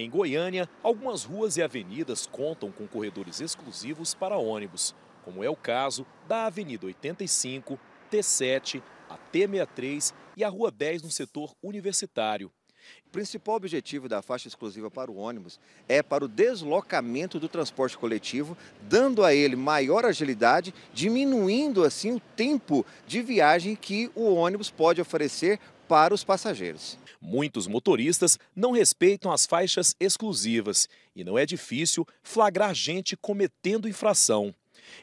Em Goiânia, algumas ruas e avenidas contam com corredores exclusivos para ônibus, como é o caso da Avenida 85, T7, a T63 e a Rua 10 no setor universitário. O principal objetivo da faixa exclusiva para o ônibus é para o deslocamento do transporte coletivo, dando a ele maior agilidade, diminuindo assim o tempo de viagem que o ônibus pode oferecer para os passageiros. Muitos motoristas não respeitam as faixas exclusivas e não é difícil flagrar gente cometendo infração.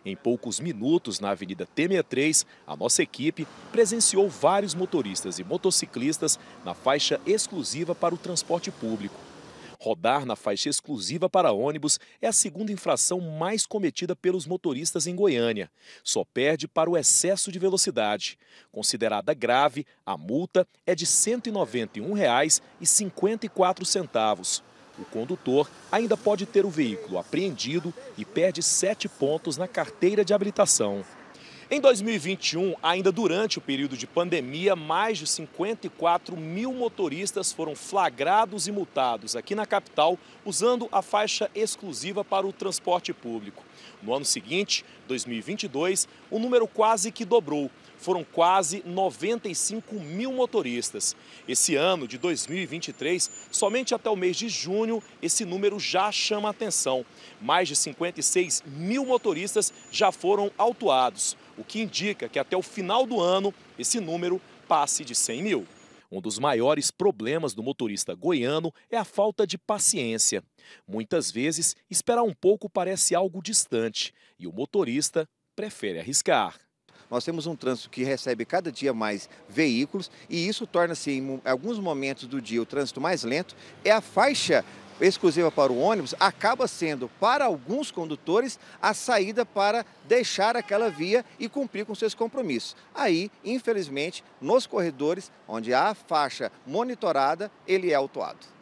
Em poucos minutos, na Avenida T63, a nossa equipe presenciou vários motoristas e motociclistas na faixa exclusiva para o transporte público. Rodar na faixa exclusiva para ônibus é a segunda infração mais cometida pelos motoristas em Goiânia. Só perde para o excesso de velocidade. Considerada grave, a multa é de R$ 191,54. O condutor ainda pode ter o veículo apreendido e perde sete pontos na carteira de habilitação. Em 2021, ainda durante o período de pandemia, mais de 54 mil motoristas foram flagrados e multados aqui na capital usando a faixa exclusiva para o transporte público. No ano seguinte, 2022, o número quase que dobrou foram quase 95 mil motoristas. Esse ano de 2023, somente até o mês de junho, esse número já chama atenção. Mais de 56 mil motoristas já foram autuados, o que indica que até o final do ano esse número passe de 100 mil. Um dos maiores problemas do motorista goiano é a falta de paciência. Muitas vezes, esperar um pouco parece algo distante e o motorista prefere arriscar. Nós temos um trânsito que recebe cada dia mais veículos e isso torna-se, em alguns momentos do dia, o trânsito mais lento. É a faixa exclusiva para o ônibus acaba sendo, para alguns condutores, a saída para deixar aquela via e cumprir com seus compromissos. Aí, infelizmente, nos corredores onde há faixa monitorada, ele é autuado.